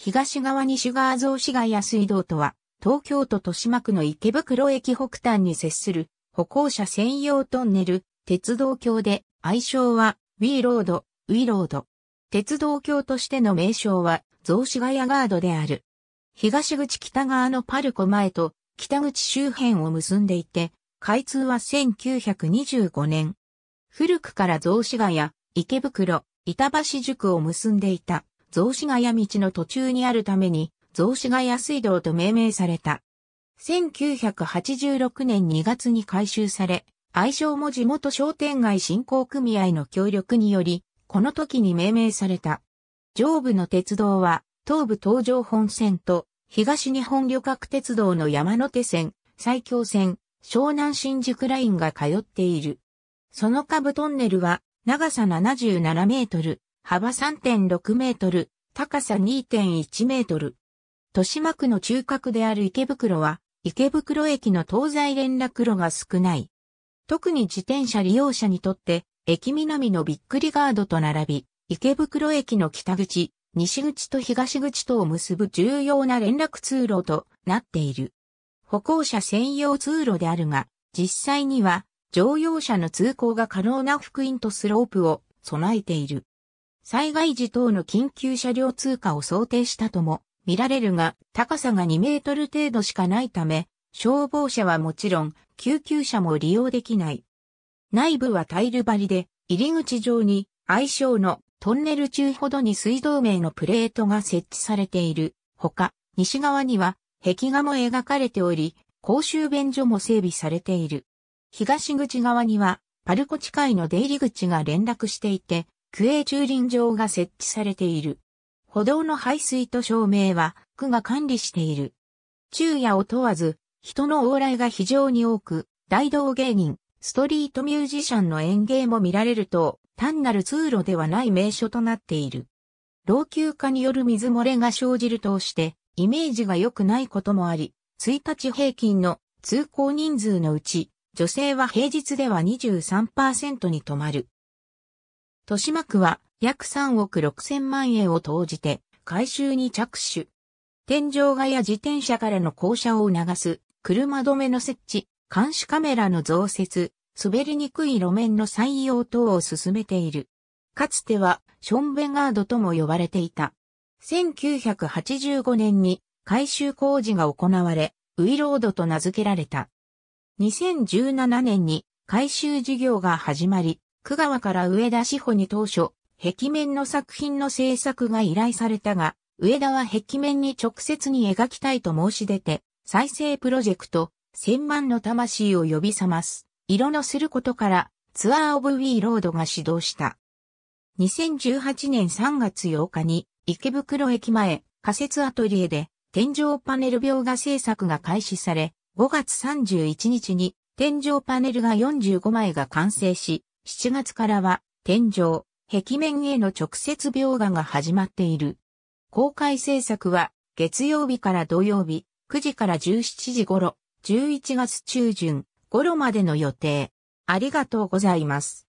東側にシュガー雑市街や水道とは、東京都豊島区の池袋駅北端に接する歩行者専用トンネル、鉄道橋で、愛称は、ウィーロード、ウィーロード。鉄道橋としての名称は、雑市街谷ガードである。東口北側のパルコ前と、北口周辺を結んでいて、開通は1925年。古くから雑市街や池袋、板橋宿を結んでいた。雑司ヶ谷道の途中にあるために、雑司ヶ谷水道と命名された。1986年2月に改修され、愛称も地元商店街振興組合の協力により、この時に命名された。上部の鉄道は、東部東上本線と、東日本旅客鉄道の山手線、埼京線、湘南新宿ラインが通っている。その下部トンネルは、長さ77メートル、幅3.6メートル、高さ2.1メートル。豊島区の中核である池袋は、池袋駅の東西連絡路が少ない。特に自転車利用者にとって、駅南のびっくりガードと並び、池袋駅の北口、西口と東口とを結ぶ重要な連絡通路となっている。歩行者専用通路であるが、実際には乗用車の通行が可能な福音とスロープを備えている。災害時等の緊急車両通過を想定したとも見られるが、高さが2メートル程度しかないため、消防車はもちろん、救急車も利用できない。内部はタイル張りで、入り口上に、愛称のトンネル中ほどに水道名のプレートが設置されている。ほか、西側には壁画も描かれており、公衆便所も整備されている。東口側には、パルコ地下への出入り口が連絡していて、区営駐輪場が設置されている。歩道の排水と照明は区が管理している。昼夜を問わず、人の往来が非常に多く、大道芸人、ストリートミュージシャンの演芸も見られると、単なる通路ではない名所となっている。老朽化による水漏れが生じるとして、イメージが良くないこともあり、1日平均の通行人数のうち、女性は平日では23%に止まる。豊島区は約3億6千万円を投じて改修に着手。天井画や自転車からの降車を促す車止めの設置、監視カメラの増設、滑りにくい路面の採用等を進めている。かつてはションベガードとも呼ばれていた。1985年に改修工事が行われ、ウィロードと名付けられた。2017年に改修事業が始まり、久川から上田志保に当初、壁面の作品の制作が依頼されたが、上田は壁面に直接に描きたいと申し出て、再生プロジェクト、千万の魂を呼び覚ます、色のすることから、ツアーオブウィーロードが始動した。2018年3月8日に、池袋駅前、仮設アトリエで、天井パネル描画制作が開始され、5月31日に、天井パネルが45枚が完成し、7月からは、天井、壁面への直接描画が始まっている。公開制作は、月曜日から土曜日、9時から17時頃、11月中旬頃までの予定。ありがとうございます。